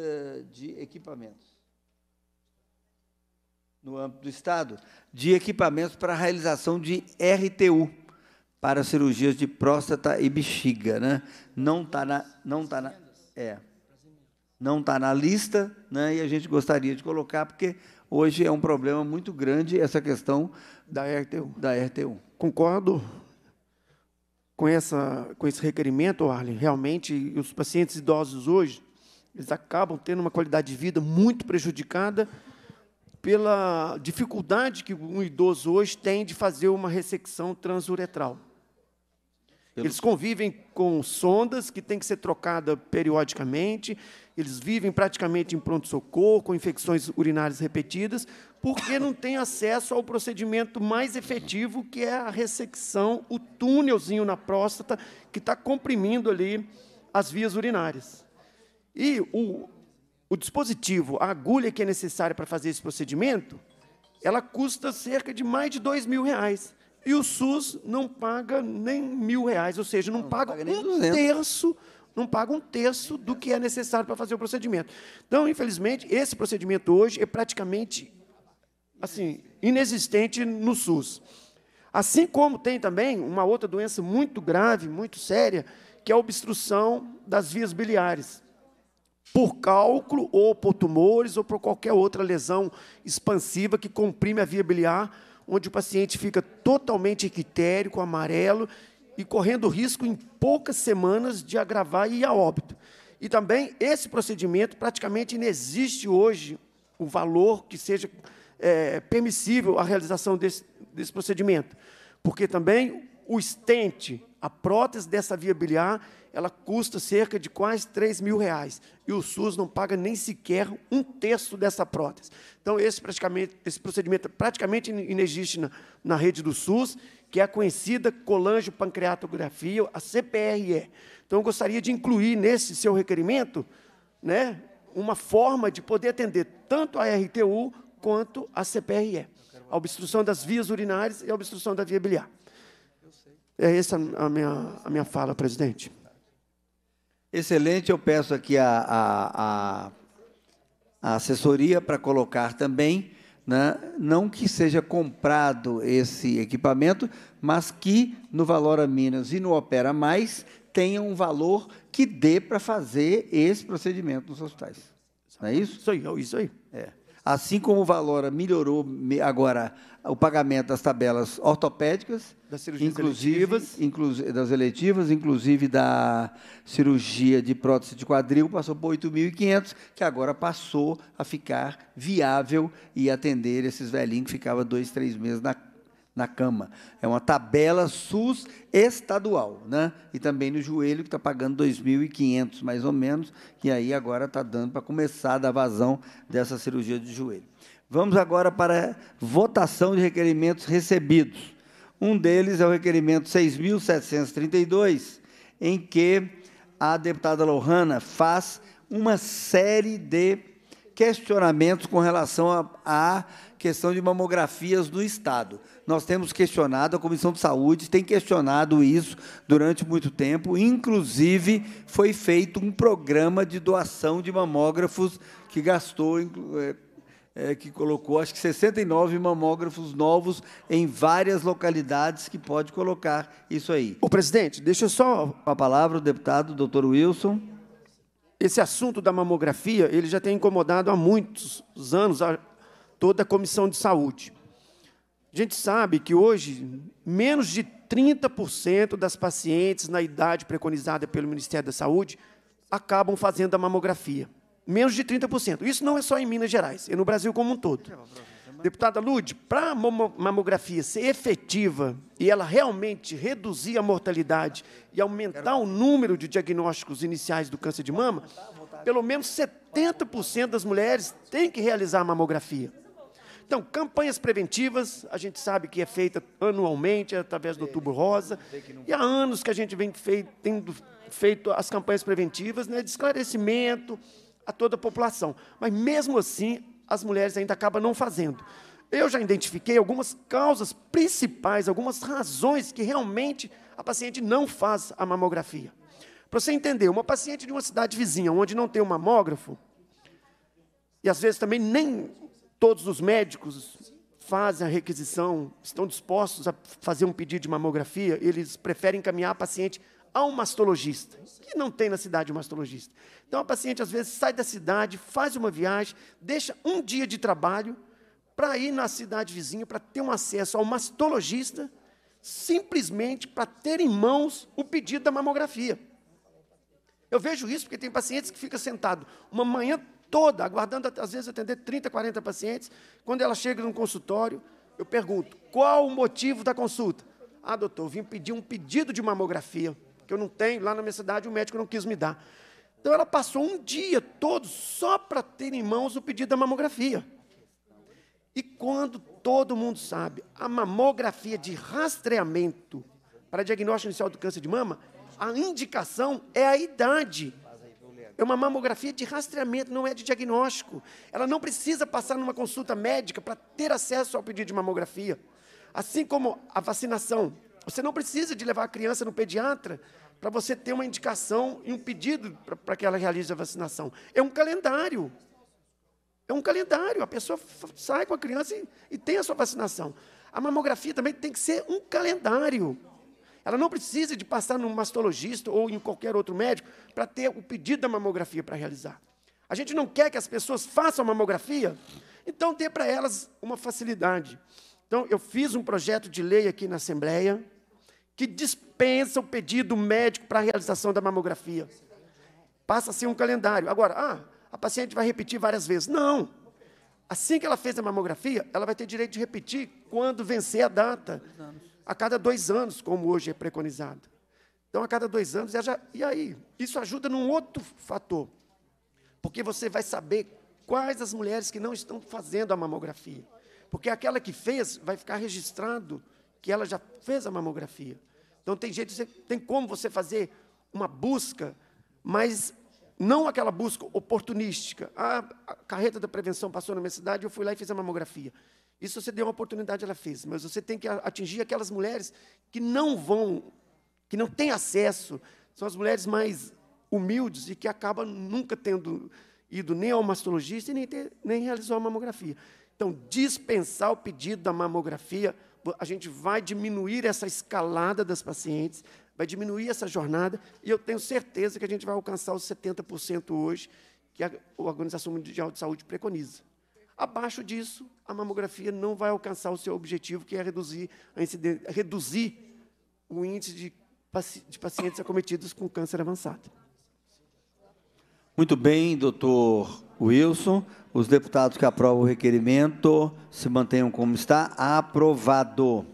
de equipamentos no âmbito do Estado, de equipamentos para a realização de RTU, para cirurgias de próstata e bexiga. Né? Não está na, não tá na, é, não tá na lista né? e a gente gostaria de colocar, porque hoje é um problema muito grande essa questão da RTU. Da RTU. Concordo com, essa, com esse requerimento, Arlen. Realmente, os pacientes idosos hoje, eles acabam tendo uma qualidade de vida muito prejudicada pela dificuldade que um idoso hoje tem de fazer uma ressecção transuretral. Eles convivem com sondas que tem que ser trocada periodicamente, eles vivem praticamente em pronto-socorro, com infecções urinárias repetidas, porque não têm acesso ao procedimento mais efetivo, que é a ressecção, o túnelzinho na próstata, que está comprimindo ali as vias urinárias. E o, o dispositivo, a agulha que é necessária para fazer esse procedimento, ela custa cerca de mais de dois mil reais. E o SUS não paga nem mil reais, ou seja, não, não paga, paga um terço, não paga um terço do que é necessário para fazer o procedimento. Então, infelizmente, esse procedimento hoje é praticamente assim inexistente no SUS. Assim como tem também uma outra doença muito grave, muito séria, que é a obstrução das vias biliares por cálculo ou por tumores ou por qualquer outra lesão expansiva que comprime a via biliar, onde o paciente fica totalmente equitérico, amarelo e correndo risco em poucas semanas de agravar e ir a óbito. E também esse procedimento praticamente não existe hoje o valor que seja é, permissível a realização desse, desse procedimento, porque também o estente a prótese dessa via biliar, ela custa cerca de quase 3 mil reais. E o SUS não paga nem sequer um terço dessa prótese. Então, esse, praticamente, esse procedimento praticamente inexiste na, na rede do SUS, que é a conhecida colangiopancreatografia, a CPRE. Então, eu gostaria de incluir nesse seu requerimento né, uma forma de poder atender tanto a RTU quanto a CPRE. A obstrução das vias urinárias e a obstrução da via biliar. É essa a minha, a minha fala, presidente. Excelente, eu peço aqui a, a, a, assessoria para colocar também, né, não que seja comprado esse equipamento, mas que no Valora Minas e no Opera Mais tenha um valor que dê para fazer esse procedimento nos hospitais. Não é isso? Isso aí, é isso aí. É. Assim como o Valora melhorou agora o pagamento das tabelas ortopédicas, das inclusivas, inclusive, das eletivas, inclusive da cirurgia de prótese de quadril, passou por 8.500, que agora passou a ficar viável e atender esses velhinhos que ficavam dois, três meses na na cama. É uma tabela SUS estadual, né? E também no joelho, que está pagando 2.500, mais ou menos, e aí agora está dando para começar a dar vazão dessa cirurgia de joelho. Vamos agora para votação de requerimentos recebidos. Um deles é o requerimento 6.732, em que a deputada Lohana faz uma série de questionamentos com relação a, a questão de mamografias no Estado. Nós temos questionado, a Comissão de Saúde tem questionado isso durante muito tempo, inclusive foi feito um programa de doação de mamógrafos que gastou, é, é, que colocou, acho que 69 mamógrafos novos em várias localidades que pode colocar isso aí. O presidente, deixa só a palavra o deputado, doutor Wilson esse assunto da mamografia ele já tem incomodado há muitos anos toda a comissão de saúde. A gente sabe que hoje, menos de 30% das pacientes na idade preconizada pelo Ministério da Saúde acabam fazendo a mamografia. Menos de 30%. Isso não é só em Minas Gerais, é no Brasil como um todo. Deputada Lude, para a mamografia ser efetiva e ela realmente reduzir a mortalidade e aumentar o número de diagnósticos iniciais do câncer de mama, pelo menos 70% das mulheres têm que realizar a mamografia. Então, campanhas preventivas, a gente sabe que é feita anualmente, através do Outubro Rosa, e há anos que a gente vem feito, tendo feito as campanhas preventivas né, de esclarecimento a toda a população. Mas, mesmo assim, as mulheres ainda acabam não fazendo. Eu já identifiquei algumas causas principais, algumas razões que realmente a paciente não faz a mamografia. Para você entender, uma paciente de uma cidade vizinha, onde não tem um mamógrafo, e às vezes também nem Todos os médicos fazem a requisição, estão dispostos a fazer um pedido de mamografia, eles preferem encaminhar a paciente a um mastologista, que não tem na cidade um mastologista. Então a paciente às vezes sai da cidade, faz uma viagem, deixa um dia de trabalho para ir na cidade vizinha para ter um acesso ao mastologista, simplesmente para ter em mãos o pedido da mamografia. Eu vejo isso porque tem pacientes que ficam sentados uma manhã toda, aguardando às vezes atender 30, 40 pacientes. Quando ela chega no consultório, eu pergunto: qual o motivo da consulta? Ah, doutor, vim pedir um pedido de mamografia, que eu não tenho, lá na minha cidade o médico não quis me dar. Então ela passou um dia todo só para ter em mãos o pedido da mamografia. E quando todo mundo sabe, a mamografia de rastreamento para diagnóstico inicial do câncer de mama, a indicação é a idade é uma mamografia de rastreamento, não é de diagnóstico. Ela não precisa passar numa consulta médica para ter acesso ao pedido de mamografia. Assim como a vacinação, você não precisa de levar a criança no pediatra para você ter uma indicação e um pedido para que ela realize a vacinação. É um calendário. É um calendário. A pessoa sai com a criança e, e tem a sua vacinação. A mamografia também tem que ser um calendário. Ela não precisa de passar num mastologista ou em qualquer outro médico para ter o pedido da mamografia para realizar. A gente não quer que as pessoas façam mamografia, então dê para elas uma facilidade. Então, eu fiz um projeto de lei aqui na Assembleia que dispensa o pedido médico para a realização da mamografia. Passa a ser um calendário. Agora, ah, a paciente vai repetir várias vezes. Não. Assim que ela fez a mamografia, ela vai ter direito de repetir quando vencer a data a cada dois anos, como hoje é preconizado. Então, a cada dois anos, e aí? Isso ajuda num outro fator, porque você vai saber quais as mulheres que não estão fazendo a mamografia. Porque aquela que fez vai ficar registrado que ela já fez a mamografia. Então tem jeito, tem como você fazer uma busca, mas não aquela busca oportunística. Ah, a carreta da prevenção passou na minha cidade, eu fui lá e fiz a mamografia. Isso você deu uma oportunidade, ela fez. Mas você tem que atingir aquelas mulheres que não vão, que não têm acesso. São as mulheres mais humildes e que acabam nunca tendo ido nem ao mastologista e nem, ter, nem realizou a mamografia. Então, dispensar o pedido da mamografia, a gente vai diminuir essa escalada das pacientes, vai diminuir essa jornada, e eu tenho certeza que a gente vai alcançar os 70% hoje que a Organização Mundial de Saúde preconiza. Abaixo disso, a mamografia não vai alcançar o seu objetivo, que é reduzir, reduzir o índice de, paci de pacientes acometidos com câncer avançado. Muito bem, doutor Wilson. Os deputados que aprovam o requerimento se mantenham como está. Aprovado.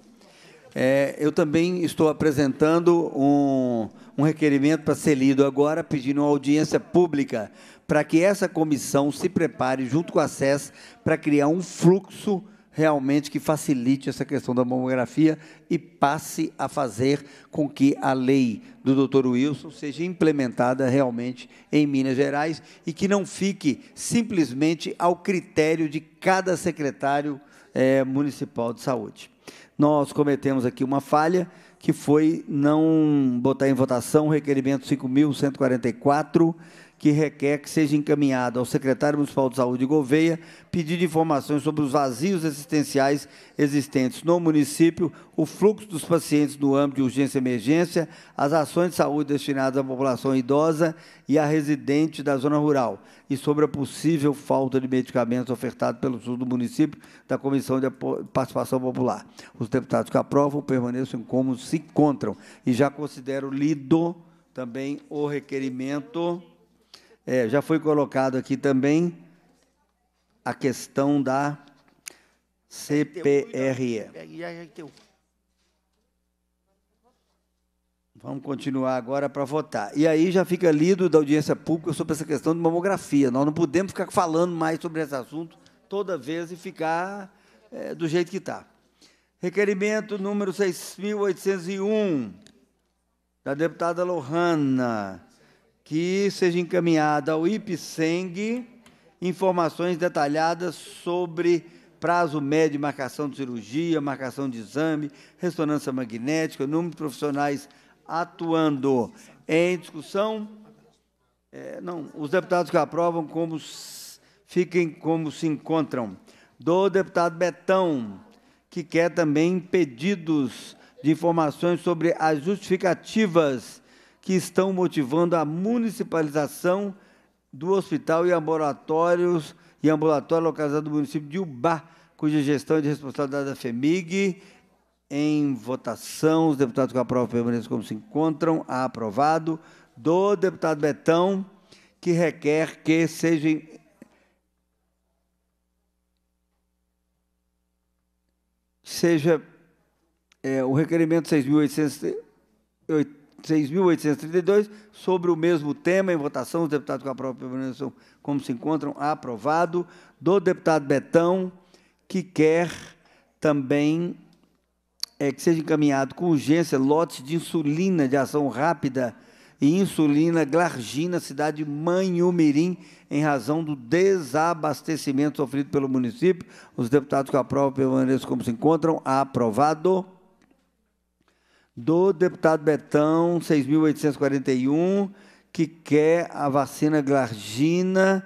É, eu também estou apresentando um, um requerimento para ser lido agora, pedindo uma audiência pública para que essa comissão se prepare junto com a SES para criar um fluxo realmente que facilite essa questão da mamografia e passe a fazer com que a lei do Dr. Wilson seja implementada realmente em Minas Gerais e que não fique simplesmente ao critério de cada secretário é, municipal de saúde. Nós cometemos aqui uma falha que foi não botar em votação o requerimento 5144 que requer que seja encaminhado ao secretário municipal de saúde Gouveia pedido informações sobre os vazios assistenciais existentes no município, o fluxo dos pacientes no âmbito de urgência e emergência, as ações de saúde destinadas à população idosa e a residente da zona rural, e sobre a possível falta de medicamentos ofertados pelo SUS do município da Comissão de Participação Popular. Os deputados que aprovam permaneçam como se encontram e já considero lido também o requerimento é, já foi colocado aqui também a questão da CPRE. Vamos continuar agora para votar. E aí já fica lido da audiência pública sobre essa questão de mamografia. Nós não podemos ficar falando mais sobre esse assunto toda vez e ficar é, do jeito que está. Requerimento número 6.801, da deputada Lohana que seja encaminhada ao IPSENG informações detalhadas sobre prazo médio de marcação de cirurgia, marcação de exame, ressonância magnética, número de profissionais atuando. Em discussão, é, não, os deputados que aprovam como fiquem como se encontram. Do deputado Betão, que quer também pedidos de informações sobre as justificativas que estão motivando a municipalização do hospital e ambulatórios e ambulatório localizado no município de Ubá, cuja gestão é de responsabilidade da FEMIG. Em votação, os deputados que aprovam permanecem como se encontram. aprovado. Do deputado Betão, que requer que sejam seja é, o requerimento 6.800 6.832, sobre o mesmo tema, em votação, os deputados com a própria permanência, como se encontram, aprovado. Do deputado Betão, que quer também é, que seja encaminhado com urgência lotes de insulina de ação rápida e insulina glargina, cidade de Manhumirim, em razão do desabastecimento sofrido pelo município. Os deputados que aprovam permaneçam como se encontram. Aprovado do deputado Betão, 6.841, que quer a vacina glargina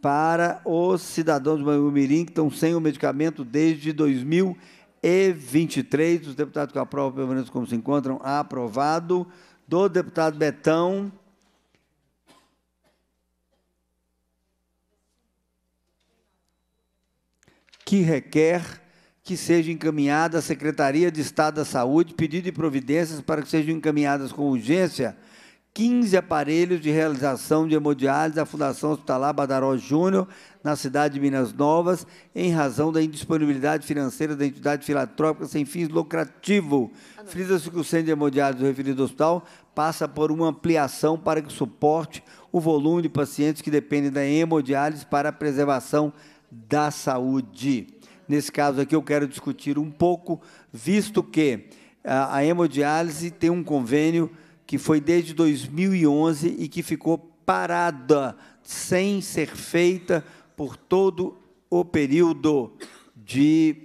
para os cidadãos de Mirim que estão sem o medicamento desde 2023. Os deputados que aprovam, pelo menos como se encontram, aprovado. Do deputado Betão. Que requer que seja encaminhada à Secretaria de Estado da Saúde pedido de providências para que sejam encaminhadas com urgência 15 aparelhos de realização de hemodiálise à Fundação Hospitalar Badaró Júnior, na cidade de Minas Novas, em razão da indisponibilidade financeira da entidade filantrópica sem fins lucrativos. Frisa-se que o centro de hemodiálise do referido hospital passa por uma ampliação para que suporte o volume de pacientes que dependem da hemodiálise para a preservação da saúde. Nesse caso aqui, eu quero discutir um pouco, visto que a hemodiálise tem um convênio que foi desde 2011 e que ficou parada, sem ser feita por todo o período de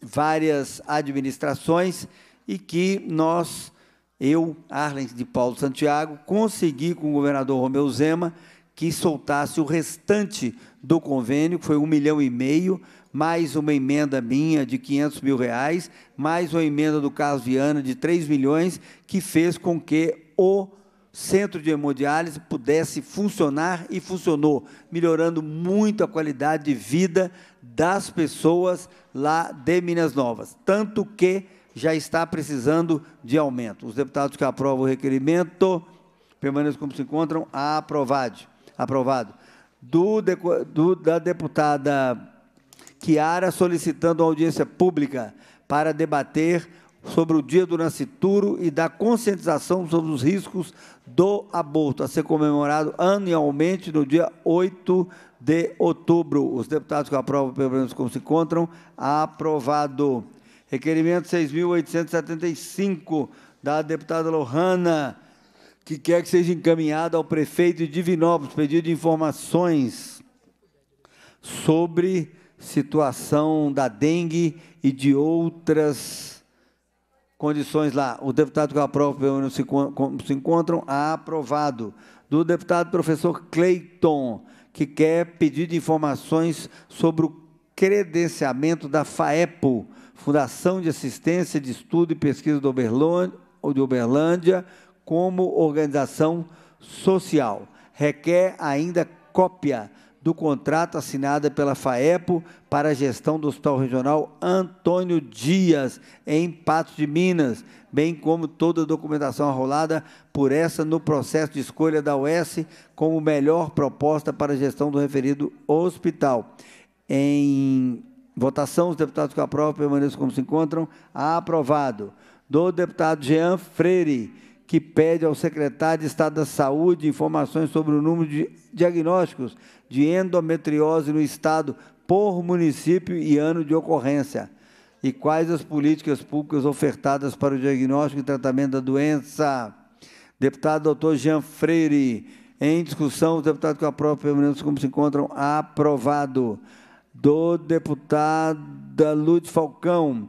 várias administrações e que nós, eu, Arlen de Paulo Santiago, consegui com o governador Romeu Zema que soltasse o restante do convênio, que foi um milhão e meio, mais uma emenda minha de 500 mil reais, mais uma emenda do Carlos Viana de 3 milhões, que fez com que o centro de hemodiálise pudesse funcionar e funcionou, melhorando muito a qualidade de vida das pessoas lá de Minas Novas. Tanto que já está precisando de aumento. Os deputados que aprovam o requerimento permaneçam como se encontram. Aprovado. Aprovado. Do, do da deputada Chiara solicitando audiência pública para debater sobre o dia do nascituro e da conscientização sobre os riscos do aborto, a ser comemorado anualmente no dia 8 de outubro. Os deputados que aprovam pelo menos como se encontram, aprovado. Requerimento 6.875 da deputada Lohana, que quer que seja encaminhado ao prefeito de Divinópolis, pedido de informações sobre situação da dengue e de outras condições lá. O deputado que aprova o se, se encontram, aprovado. Do deputado professor Cleiton, que quer pedir informações sobre o credenciamento da FAEPO, Fundação de Assistência de Estudo e Pesquisa do de Uberlândia, como organização social. Requer ainda cópia do contrato assinado pela FAEPO para a gestão do Hospital Regional Antônio Dias, em Patos de Minas, bem como toda a documentação arrolada por essa no processo de escolha da UES como melhor proposta para a gestão do referido hospital. Em votação, os deputados que aprovam permaneçam como se encontram. Aprovado. Do deputado Jean Freire que pede ao secretário de Estado da Saúde informações sobre o número de diagnósticos de endometriose no Estado por município e ano de ocorrência e quais as políticas públicas ofertadas para o diagnóstico e tratamento da doença. Deputado doutor Jean Freire, em discussão, os deputados que aprovam permanentes como se encontram, aprovado. Do Deputado Lúcia Falcão,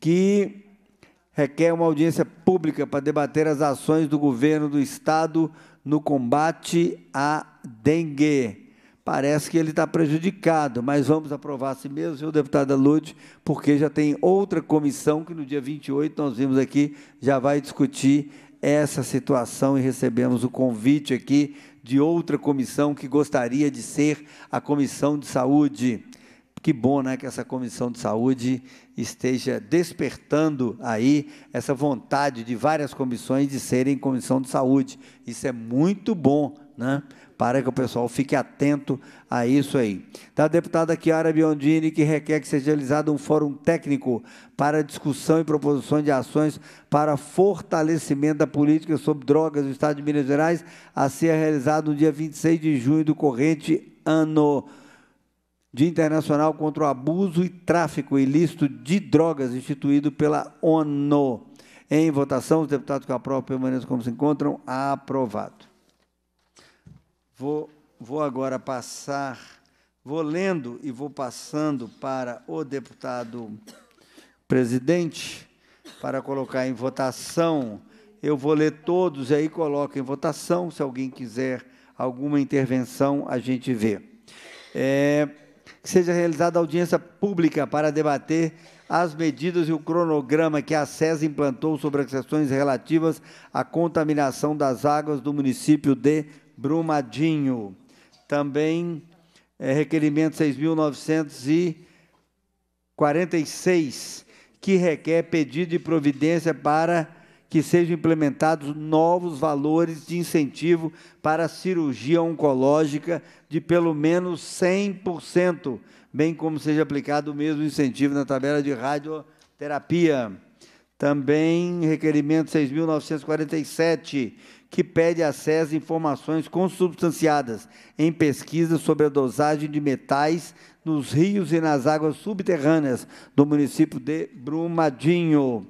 que requer uma audiência pública para debater as ações do governo do Estado no combate à dengue. Parece que ele está prejudicado, mas vamos aprovar assim mesmo, senhor deputada Lute, porque já tem outra comissão que no dia 28 nós vimos aqui, já vai discutir essa situação e recebemos o convite aqui de outra comissão que gostaria de ser a Comissão de Saúde. Que bom, né, que essa comissão de saúde esteja despertando aí essa vontade de várias comissões de serem comissão de saúde. Isso é muito bom, né? Para que o pessoal fique atento a isso aí. Da deputada Chiara Biondini, que requer que seja realizado um fórum técnico para discussão e proposição de ações para fortalecimento da política sobre drogas do Estado de Minas Gerais, a ser realizado no dia 26 de junho do corrente ano Dia Internacional contra o Abuso e Tráfico Ilícito de Drogas, instituído pela ONU. Em votação, os deputados que aprovam permaneçam como se encontram. Aprovado. Vou, vou agora passar, vou lendo e vou passando para o deputado presidente para colocar em votação. Eu vou ler todos e aí coloca em votação. Se alguém quiser alguma intervenção, a gente vê. É, que seja realizada audiência pública para debater as medidas e o cronograma que a SES implantou sobre as questões relativas à contaminação das águas do município de Brumadinho. Também é, requerimento 6.946, que requer pedido de providência para que sejam implementados novos valores de incentivo para a cirurgia oncológica de pelo menos 100%, bem como seja aplicado o mesmo incentivo na tabela de radioterapia. Também requerimento 6.947, que pede acesso a informações consubstanciadas em pesquisa sobre a dosagem de metais nos rios e nas águas subterrâneas do município de Brumadinho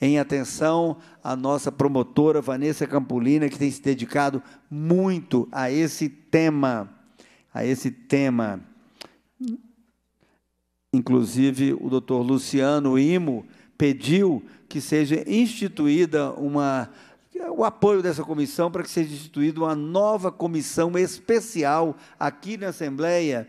em atenção à nossa promotora Vanessa Campolina, que tem se dedicado muito a esse tema, a esse tema. Inclusive, o doutor Luciano Imo pediu que seja instituída uma o apoio dessa comissão para que seja instituída uma nova comissão especial aqui na Assembleia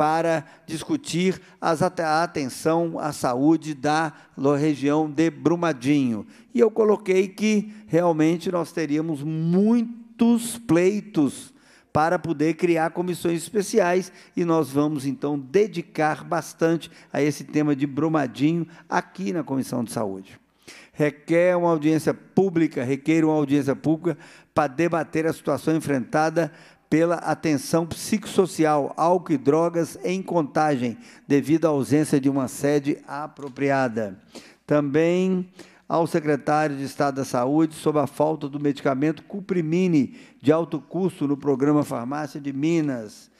para discutir a atenção à saúde da região de Brumadinho. E eu coloquei que realmente nós teríamos muitos pleitos para poder criar comissões especiais e nós vamos então dedicar bastante a esse tema de Brumadinho aqui na Comissão de Saúde. Requer uma audiência pública, requer uma audiência pública para debater a situação enfrentada pela atenção psicossocial, álcool e drogas em contagem, devido à ausência de uma sede apropriada. Também ao secretário de Estado da Saúde sobre a falta do medicamento Cuprimine de alto custo no programa Farmácia de Minas.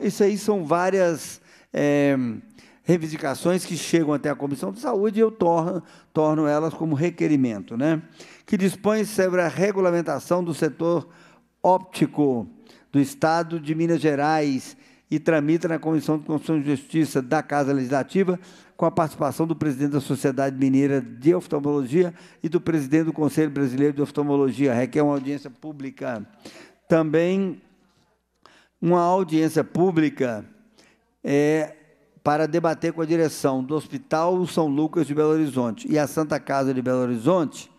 isso aí são várias é, reivindicações que chegam até a Comissão de Saúde e eu torno, torno elas como requerimento, né? que dispõe sobre a regulamentação do setor óptico do Estado de Minas Gerais e tramita na Comissão de Constituição e Justiça da Casa Legislativa, com a participação do presidente da Sociedade Mineira de Oftalmologia e do presidente do Conselho Brasileiro de Oftalmologia. Requer é uma audiência pública. Também uma audiência pública é, para debater com a direção do Hospital São Lucas de Belo Horizonte e a Santa Casa de Belo Horizonte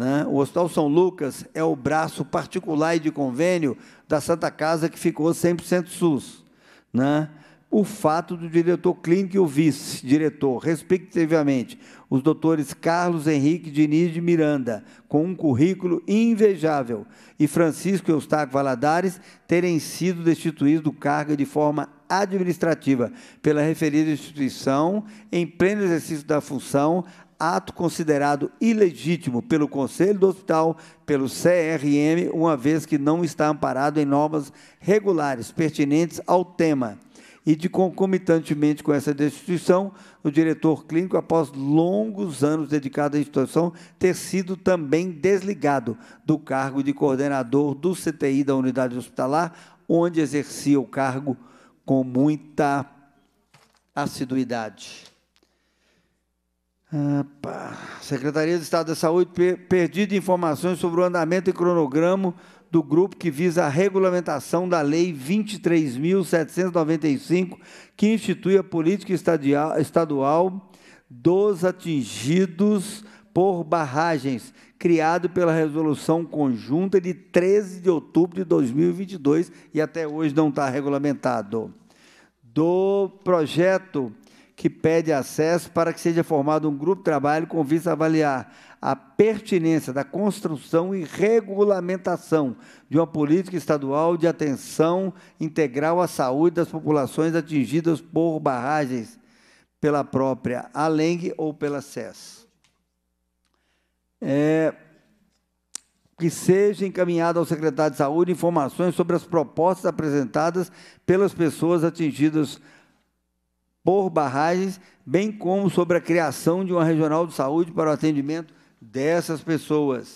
né? O Hospital São Lucas é o braço particular e de convênio da Santa Casa que ficou 100% SUS. Né? O fato do diretor clínico e o vice-diretor, respectivamente, os doutores Carlos Henrique Diniz de Miranda, com um currículo invejável, e Francisco Eustáquio Valadares, terem sido destituídos do cargo de forma administrativa pela referida instituição, em pleno exercício da função, ato considerado ilegítimo pelo Conselho do Hospital, pelo CRM, uma vez que não está amparado em normas regulares pertinentes ao tema. E de concomitantemente com essa destituição, o diretor clínico, após longos anos dedicado à instituição, ter sido também desligado do cargo de coordenador do CTI da unidade hospitalar, onde exercia o cargo com muita assiduidade. Ah, Secretaria de Estado da Saúde, per perdido informações sobre o andamento e cronograma do grupo que visa a regulamentação da Lei 23.795, que institui a política estadual dos atingidos por barragens, criado pela Resolução Conjunta de 13 de outubro de 2022 e até hoje não está regulamentado. Do projeto que pede acesso para que seja formado um grupo de trabalho com vista a avaliar a pertinência da construção e regulamentação de uma política estadual de atenção integral à saúde das populações atingidas por barragens pela própria ALENG ou pela SES. É, que seja encaminhado ao secretário de Saúde informações sobre as propostas apresentadas pelas pessoas atingidas por por barragens, bem como sobre a criação de uma regional de saúde para o atendimento dessas pessoas.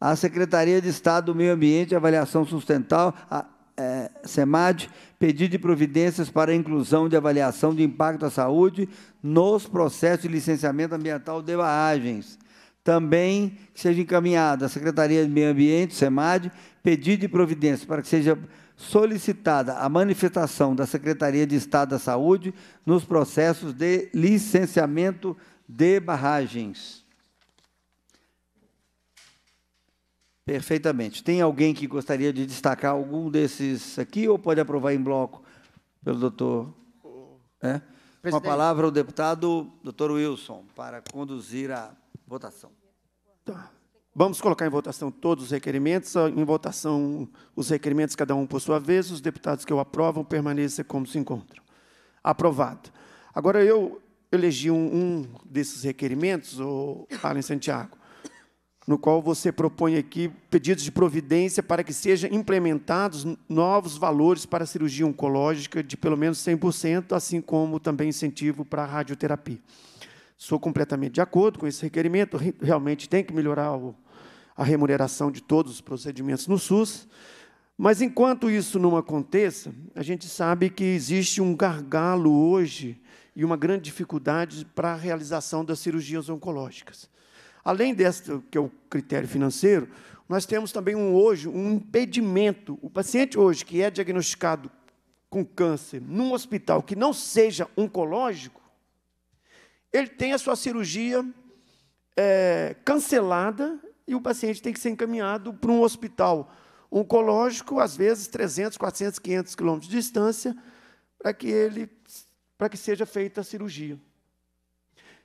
A Secretaria de Estado do Meio Ambiente e Avaliação Sustentável, a, é, SEMAD, pedido de providências para a inclusão de avaliação de impacto à saúde nos processos de licenciamento ambiental de barragens. Também que seja encaminhada a Secretaria de Meio Ambiente, SEMAD, pedido de providências para que seja solicitada a manifestação da Secretaria de Estado da Saúde nos processos de licenciamento de barragens. Perfeitamente. Tem alguém que gostaria de destacar algum desses aqui ou pode aprovar em bloco pelo doutor? É? Com a palavra o deputado doutor Wilson para conduzir a votação. Tá. Vamos colocar em votação todos os requerimentos. Ah, em votação, os requerimentos, cada um por sua vez. Os deputados que o aprovam permaneçam como se encontram. Aprovado. Agora, eu elegi um, um desses requerimentos, o Alan Santiago, no qual você propõe aqui pedidos de providência para que sejam implementados novos valores para a cirurgia oncológica de pelo menos 100%, assim como também incentivo para a radioterapia. Sou completamente de acordo com esse requerimento, realmente tem que melhorar o, a remuneração de todos os procedimentos no SUS. Mas enquanto isso não aconteça, a gente sabe que existe um gargalo hoje e uma grande dificuldade para a realização das cirurgias oncológicas. Além deste, que é o critério financeiro, nós temos também um, hoje um impedimento. O paciente hoje que é diagnosticado com câncer num hospital que não seja oncológico, ele tem a sua cirurgia é, cancelada e o paciente tem que ser encaminhado para um hospital oncológico, às vezes 300, 400, 500 quilômetros de distância, para que ele para que seja feita a cirurgia.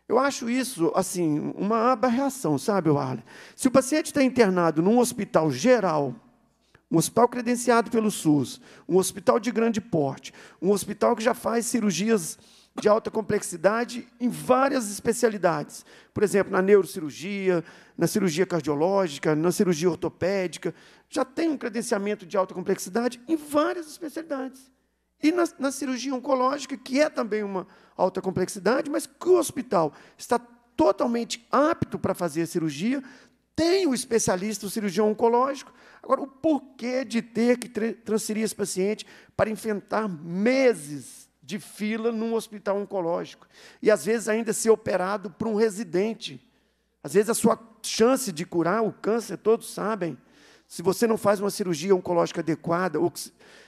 Eu acho isso, assim, uma aberração, sabe, Arlen? Se o paciente está internado num hospital geral, um hospital credenciado pelo SUS, um hospital de grande porte, um hospital que já faz cirurgias de alta complexidade em várias especialidades. Por exemplo, na neurocirurgia, na cirurgia cardiológica, na cirurgia ortopédica. Já tem um credenciamento de alta complexidade em várias especialidades. E na, na cirurgia oncológica, que é também uma alta complexidade, mas que o hospital está totalmente apto para fazer a cirurgia, tem o especialista, o cirurgião oncológico. Agora, o porquê de ter que transferir esse paciente para enfrentar meses de fila num hospital oncológico. E às vezes ainda ser operado por um residente. Às vezes a sua chance de curar o câncer, todos sabem, se você não faz uma cirurgia oncológica adequada, ou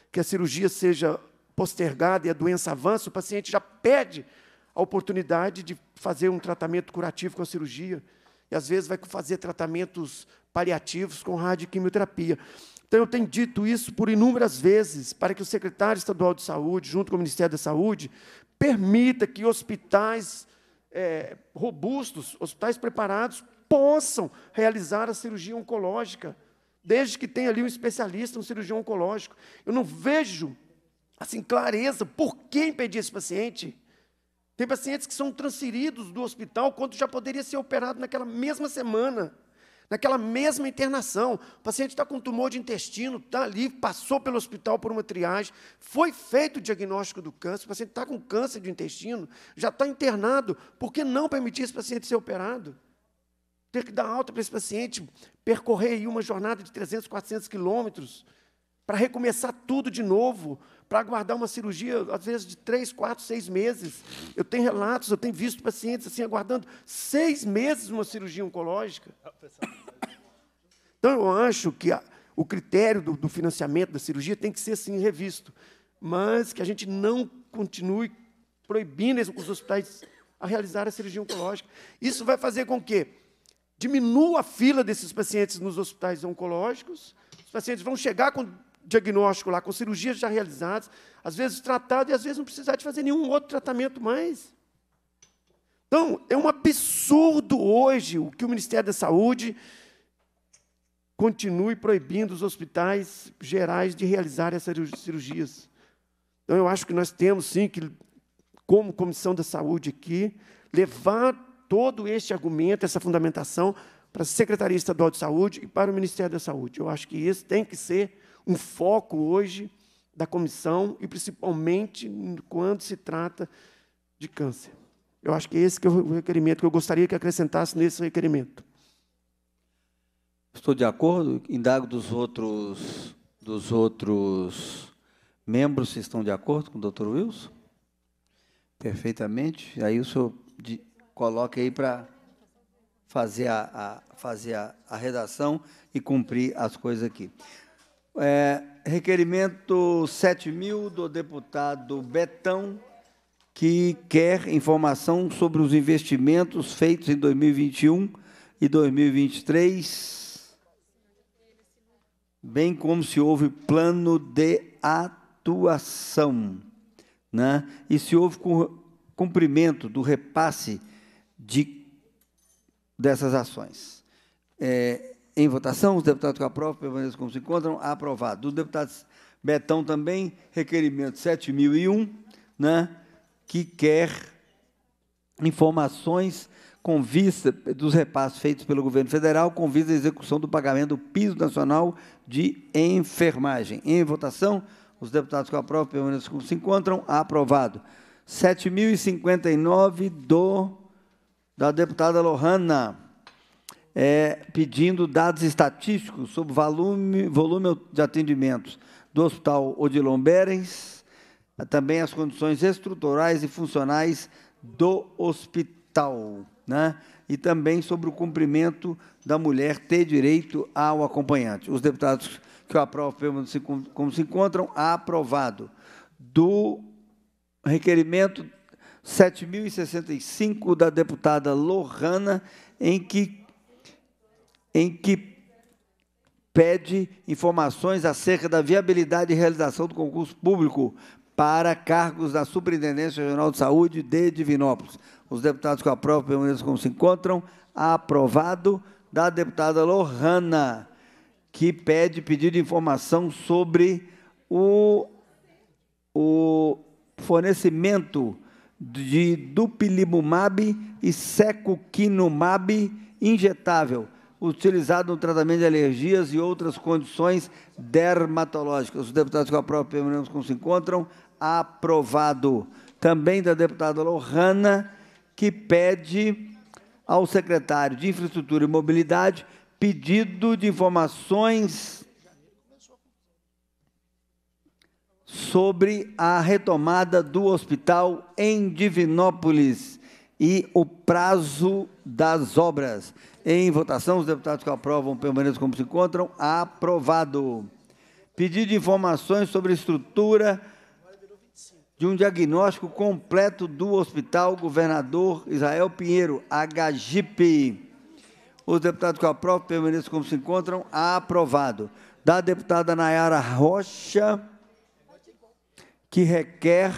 que a cirurgia seja postergada e a doença avança, o paciente já perde a oportunidade de fazer um tratamento curativo com a cirurgia. E às vezes vai fazer tratamentos paliativos com radioquimioterapia. Então, eu tenho dito isso por inúmeras vezes, para que o secretário estadual de saúde, junto com o Ministério da Saúde, permita que hospitais é, robustos, hospitais preparados, possam realizar a cirurgia oncológica, desde que tenha ali um especialista, um cirurgião oncológico. Eu não vejo, assim, clareza por que impedir esse paciente. Tem pacientes que são transferidos do hospital quando já poderia ser operado naquela mesma semana. Naquela mesma internação, o paciente está com tumor de intestino, está ali, passou pelo hospital por uma triagem, foi feito o diagnóstico do câncer, o paciente está com câncer de intestino, já está internado, por que não permitir esse paciente ser operado? Ter que dar alta para esse paciente, percorrer uma jornada de 300, 400 quilômetros para recomeçar tudo de novo, para aguardar uma cirurgia, às vezes de três, quatro, seis meses. Eu tenho relatos, eu tenho visto pacientes assim, aguardando seis meses uma cirurgia oncológica. Ah, então, eu acho que a, o critério do, do, financiamento da cirurgia tem que ser, sim, revisto, mas que a gente não continue proibindo os hospitais a realizar a cirurgia oncológica. Isso vai fazer com que diminua a fila desses pacientes nos hospitais oncológicos, os pacientes vão chegar com diagnóstico lá, com cirurgias já realizadas, às vezes tratado e às vezes não precisar de fazer nenhum outro tratamento mais. Então, é um absurdo hoje o que o Ministério da Saúde continue proibindo os hospitais gerais de realizar essas cirurgias. Então, eu acho que nós temos, sim, que, como Comissão da Saúde aqui, levar todo este argumento, essa fundamentação, para a Secretaria Estadual de Saúde e para o Ministério da Saúde. Eu acho que isso tem que ser um foco hoje da comissão e principalmente quando se trata de câncer. Eu acho que esse que é o requerimento que eu gostaria que acrescentasse nesse requerimento. Estou de acordo, indago dos outros dos outros membros se estão de acordo com o doutor Wilson. Perfeitamente. Aí o senhor de, coloca aí para fazer a, a fazer a, a redação e cumprir as coisas aqui. É, requerimento 7000 do deputado Betão, que quer informação sobre os investimentos feitos em 2021 e 2023, bem como se houve plano de atuação, né? e se houve cumprimento do repasse de, dessas ações. É, em votação, os deputados que aprovam permaneçam como se encontram. Aprovado. Dos deputados Betão também, requerimento 7001, né, que quer informações com vista dos repassos feitos pelo governo federal com vista à execução do pagamento do piso nacional de enfermagem. Em votação, os deputados que aprovam permaneçam como se encontram. Aprovado. 7059 do da deputada Lohana é, pedindo dados estatísticos sobre volume, volume de atendimentos do Hospital Odilon Berens, também as condições estruturais e funcionais do hospital, né? e também sobre o cumprimento da mulher ter direito ao acompanhante. Os deputados que aprovam perguntam como se encontram, aprovado. Do requerimento 7.065 da deputada Lohana, em que em que pede informações acerca da viabilidade e realização do concurso público para cargos da Superintendência Regional de Saúde de Divinópolis. Os deputados que aprovam permaneçam como se encontram. Aprovado da deputada Lohana, que pede pedido de informação sobre o, o fornecimento de dupilimumab e secuquinumab injetável utilizado no tratamento de alergias e outras condições dermatológicas. Os deputados que aprovam permanecem como se encontram. Aprovado. Também da deputada Lohana, que pede ao secretário de Infraestrutura e Mobilidade pedido de informações sobre a retomada do hospital em Divinópolis e o prazo das obras. Em votação, os deputados que aprovam permaneçam como se encontram. Aprovado. Pedido de informações sobre estrutura de um diagnóstico completo do Hospital Governador Israel Pinheiro, HGP. Os deputados que aprovam permaneçam como se encontram. Aprovado. Da deputada Nayara Rocha, que requer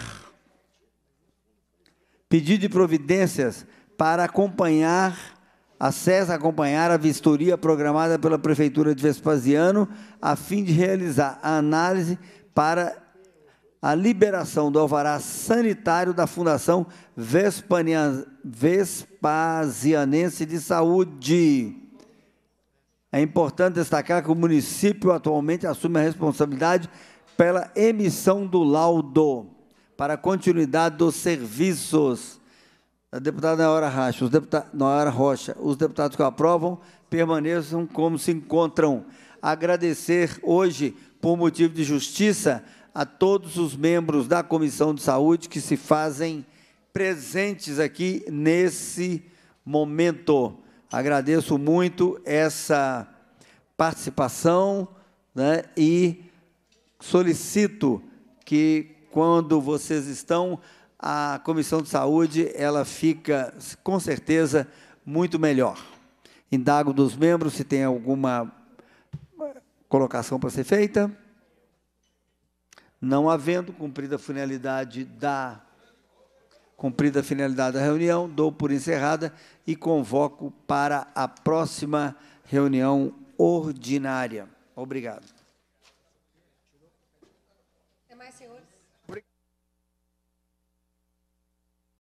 pedido de providências para acompanhar a acompanhar a vistoria programada pela Prefeitura de Vespasiano, a fim de realizar a análise para a liberação do alvará sanitário da Fundação Vespania, Vespasianense de Saúde. É importante destacar que o município atualmente assume a responsabilidade pela emissão do laudo para a continuidade dos serviços a deputada Naora Rocha, os deputados, Rocha, os deputados que aprovam permaneçam como se encontram. Agradecer hoje, por motivo de justiça, a todos os membros da Comissão de Saúde que se fazem presentes aqui nesse momento. Agradeço muito essa participação né, e solicito que, quando vocês estão a Comissão de Saúde ela fica, com certeza, muito melhor. Indago dos membros se tem alguma colocação para ser feita. Não havendo cumprida a finalidade da cumprida a finalidade da reunião, dou por encerrada e convoco para a próxima reunião ordinária. Obrigado.